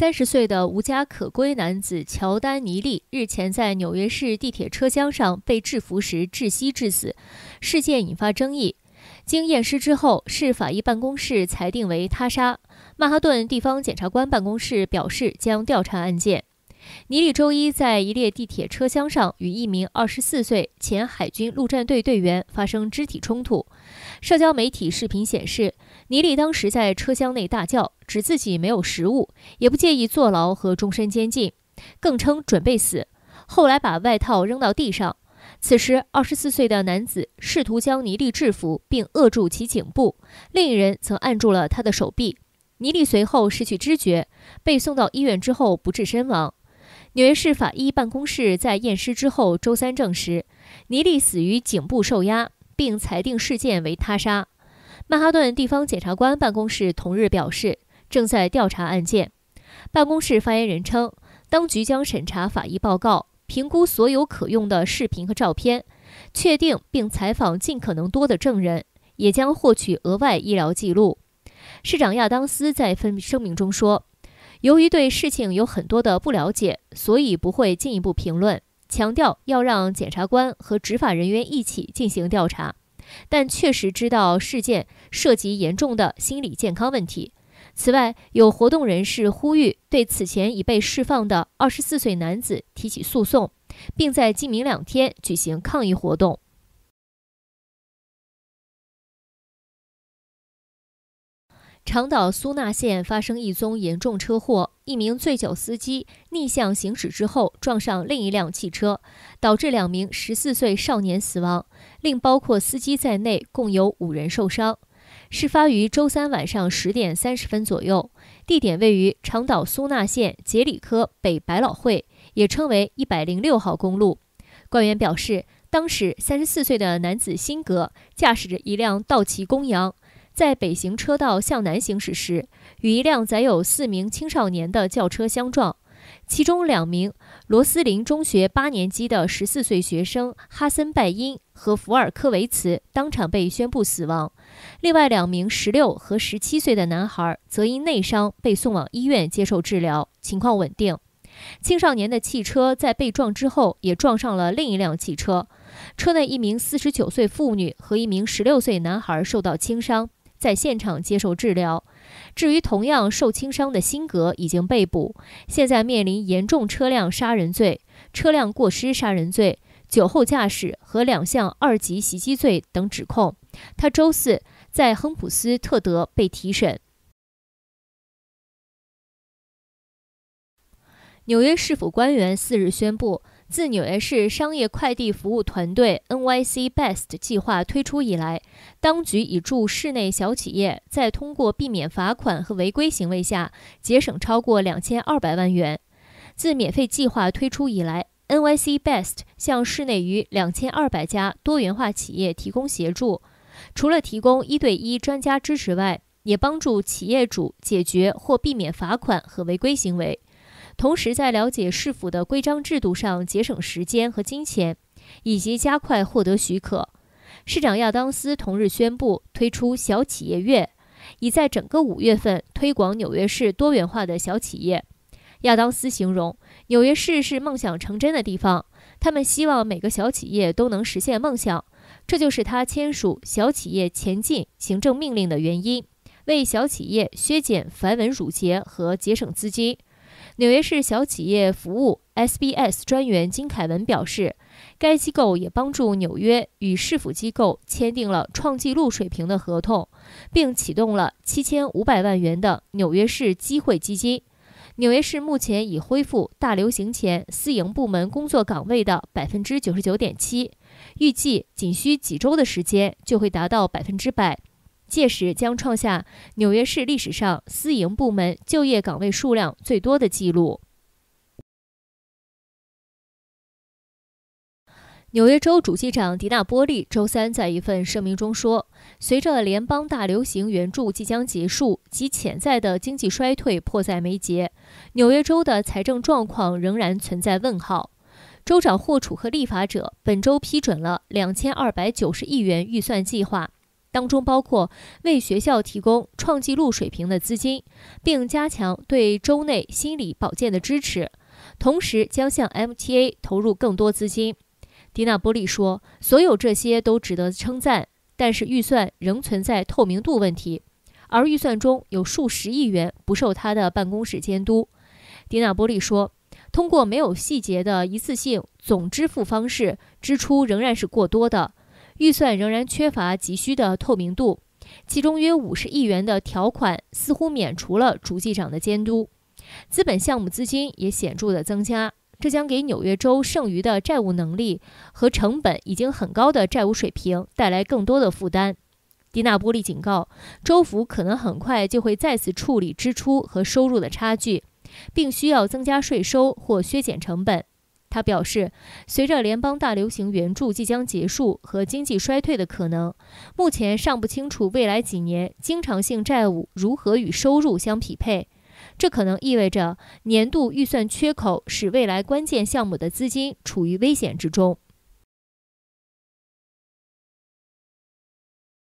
三十岁的无家可归男子乔丹尼利日前在纽约市地铁车厢上被制服时窒息致死，事件引发争议。经验尸之后，市法医办公室裁定为他杀。曼哈顿地方检察官办公室表示将调查案件。尼利周一在一列地铁车厢上与一名24岁前海军陆战队队员发生肢体冲突。社交媒体视频显示，尼利当时在车厢内大叫，指自己没有食物，也不介意坐牢和终身监禁，更称准备死。后来把外套扔到地上。此时，24岁的男子试图将尼利制服并扼住其颈部，另一人则按住了他的手臂。尼利随后失去知觉，被送到医院之后不治身亡。纽约市法医办公室在验尸之后，周三证实尼利死于颈部受压，并裁定事件为他杀。曼哈顿地方检察官办公室同日表示，正在调查案件。办公室发言人称，当局将审查法医报告，评估所有可用的视频和照片，确定并采访尽可能多的证人，也将获取额外医疗记录。市长亚当斯在分声明中说。由于对事情有很多的不了解，所以不会进一步评论。强调要让检察官和执法人员一起进行调查，但确实知道事件涉及严重的心理健康问题。此外，有活动人士呼吁对此前已被释放的二十四岁男子提起诉讼，并在今明两天举行抗议活动。长岛苏纳县发生一宗严重车祸，一名醉酒司机逆向行驶之后撞上另一辆汽车，导致两名十四岁少年死亡，另包括司机在内共有五人受伤。事发于周三晚上十点三十分左右，地点位于长岛苏纳县杰里科北百老汇，也称为一百零六号公路。官员表示，当时三十四岁的男子辛格驾驶着一辆道奇公羊。在北行车道向南行驶时，与一辆载有四名青少年的轿车相撞，其中两名罗斯林中学八年级的十四岁学生哈森拜因和福尔科维茨当场被宣布死亡，另外两名十六和十七岁的男孩则因内伤被送往医院接受治疗，情况稳定。青少年的汽车在被撞之后也撞上了另一辆汽车，车内一名四十九岁妇女和一名十六岁男孩受到轻伤。在现场接受治疗。至于同样受轻伤的辛格已经被捕，现在面临严重车辆杀人罪、车辆过失杀人罪、酒后驾驶和两项二级袭击罪等指控。他周四在亨普斯特德被提审。纽约市府官员四日宣布。自纽约市商业快递服务团队 （NYC Best） 计划推出以来，当局已助市内小企业在通过避免罚款和违规行为下节省超过两千二百万元。自免费计划推出以来，NYC Best 向市内逾两千二百家多元化企业提供协助，除了提供一对一专家支持外，也帮助企业主解决或避免罚款和违规行为。同时，在了解市府的规章制度上节省时间和金钱，以及加快获得许可。市长亚当斯同日宣布推出“小企业月”，以在整个五月份推广纽约市多元化的小企业。亚当斯形容纽约市是梦想成真的地方，他们希望每个小企业都能实现梦想。这就是他签署《小企业前进》行政命令的原因，为小企业削减繁文缛节和节省资金。纽约市小企业服务 SBS 专员金凯文表示，该机构也帮助纽约与市府机构签订了创纪录水平的合同，并启动了七千五百万元的纽约市机会基金。纽约市目前已恢复大流行前私营部门工作岗位的百分之九十九点七，预计仅需几周的时间就会达到百分之百。届时将创下纽约市历史上私营部门就业岗位数量最多的记录。纽约州主机长迪纳波利周三在一份声明中说：“随着联邦大流行援助即将结束及潜在的经济衰退迫在眉睫，纽约州的财政状况仍然存在问号。”州长霍楚和立法者本周批准了两千二百九十亿元预算计划。当中包括为学校提供创纪录水平的资金，并加强对州内心理保健的支持，同时将向 MTA 投入更多资金。迪纳波利说：“所有这些都值得称赞，但是预算仍存在透明度问题，而预算中有数十亿元不受他的办公室监督。”迪纳波利说：“通过没有细节的一次性总支付方式，支出仍然是过多的。”预算仍然缺乏急需的透明度，其中约五十亿元的条款似乎免除了主记长的监督。资本项目资金也显著的增加，这将给纽约州剩余的债务能力和成本已经很高的债务水平带来更多的负担。迪纳波利警告，州府可能很快就会再次处理支出和收入的差距，并需要增加税收或削减成本。他表示，随着联邦大流行援助即将结束和经济衰退的可能，目前尚不清楚未来几年经常性债务如何与收入相匹配，这可能意味着年度预算缺口使未来关键项目的资金处于危险之中。